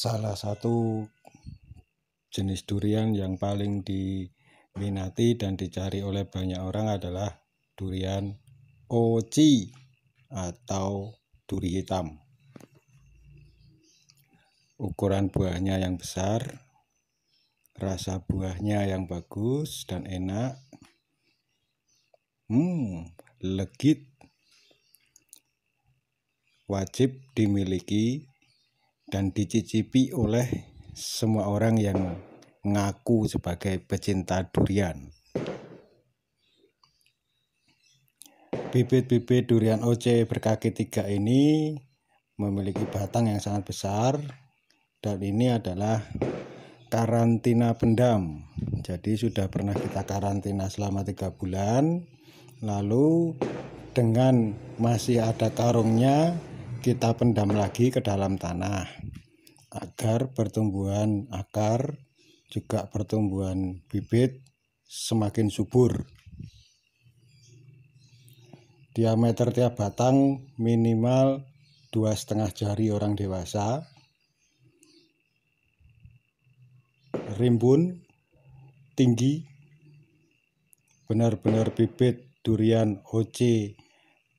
salah satu jenis durian yang paling diminati dan dicari oleh banyak orang adalah durian oci atau duri hitam. Ukuran buahnya yang besar, rasa buahnya yang bagus dan enak. Hmm, legit. Wajib dimiliki dan dicicipi oleh semua orang yang mengaku sebagai pecinta durian. Bibit-bibit durian OC berkaki tiga ini memiliki batang yang sangat besar dan ini adalah karantina pendam. Jadi sudah pernah kita karantina selama tiga bulan lalu dengan masih ada karungnya kita pendam lagi ke dalam tanah agar pertumbuhan akar juga pertumbuhan bibit semakin subur. Diameter tiap batang minimal dua setengah jari orang dewasa. Rimbun tinggi benar-benar bibit durian OC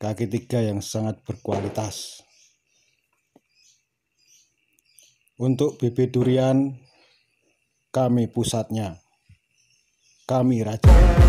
kaki tiga yang sangat berkualitas. Untuk bibit durian kami pusatnya. Kami rajin.